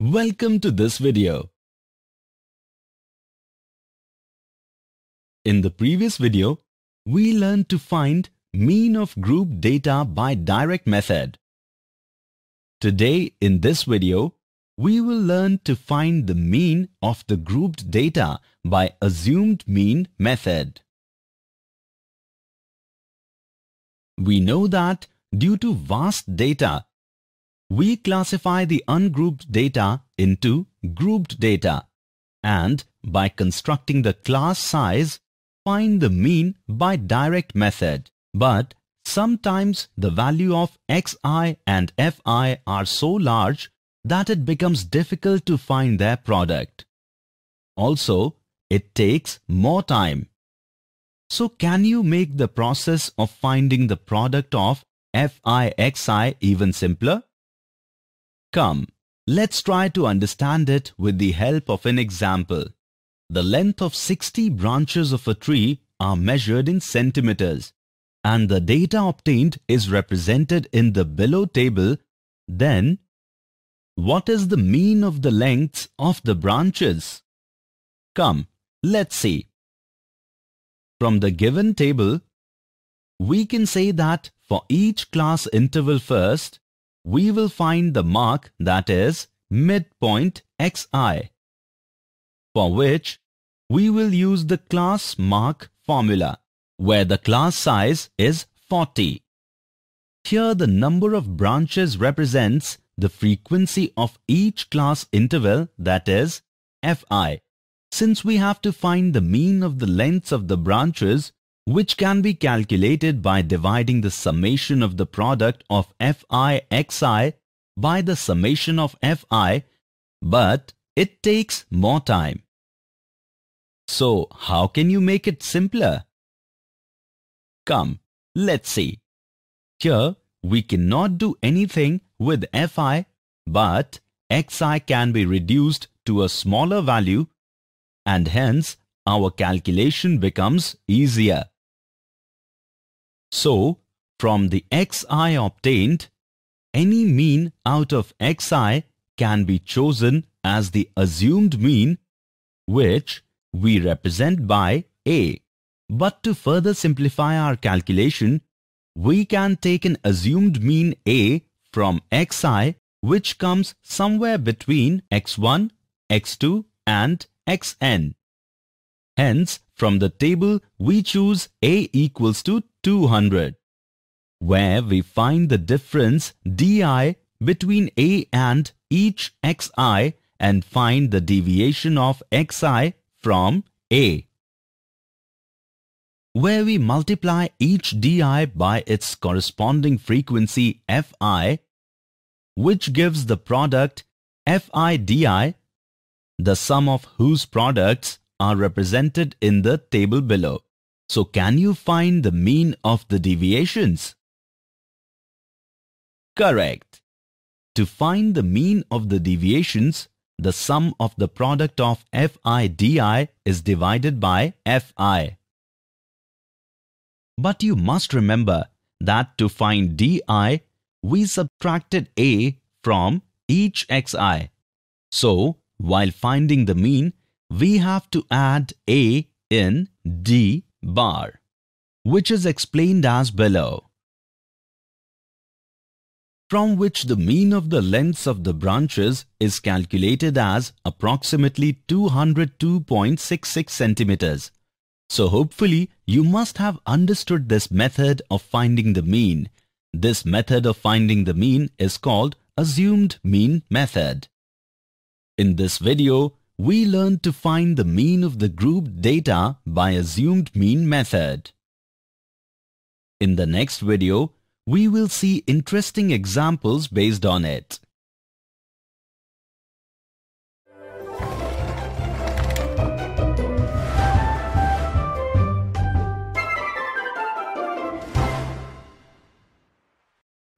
Welcome to this video. In the previous video, we learned to find mean of group data by direct method. Today in this video, we will learn to find the mean of the grouped data by assumed mean method. We know that due to vast data, we classify the ungrouped data into grouped data and by constructing the class size, find the mean by direct method. But sometimes the value of xi and fi are so large that it becomes difficult to find their product. Also, it takes more time. So can you make the process of finding the product of fi xi even simpler? Come, let's try to understand it with the help of an example. The length of 60 branches of a tree are measured in centimeters and the data obtained is represented in the below table, then what is the mean of the lengths of the branches? Come, let's see. From the given table, we can say that for each class interval first, we will find the mark that is midpoint xi for which we will use the class mark formula where the class size is 40. Here the number of branches represents the frequency of each class interval that is fi. Since we have to find the mean of the lengths of the branches, which can be calculated by dividing the summation of the product of fi xi by the summation of fi, but it takes more time. So how can you make it simpler? Come, let's see. Here, we cannot do anything with fi, but xi can be reduced to a smaller value and hence our calculation becomes easier. So, from the xi obtained, any mean out of xi can be chosen as the assumed mean, which we represent by a. But to further simplify our calculation, we can take an assumed mean a from xi which comes somewhere between x1, x2 and xn. Hence, from the table, we choose A equals to 200, where we find the difference DI between A and each XI and find the deviation of XI from A where we multiply each di by its corresponding frequency fi, which gives the product fi di, the sum of whose products are represented in the table below. So can you find the mean of the deviations? Correct. To find the mean of the deviations, the sum of the product of FIDI is divided by FI. But you must remember that to find DI, we subtracted A from each XI. So, while finding the mean, we have to add A in D bar, which is explained as below. From which the mean of the lengths of the branches is calculated as approximately 202.66 centimeters. So hopefully you must have understood this method of finding the mean. This method of finding the mean is called assumed mean method. In this video, we learned to find the mean of the grouped data by assumed mean method. In the next video, we will see interesting examples based on it.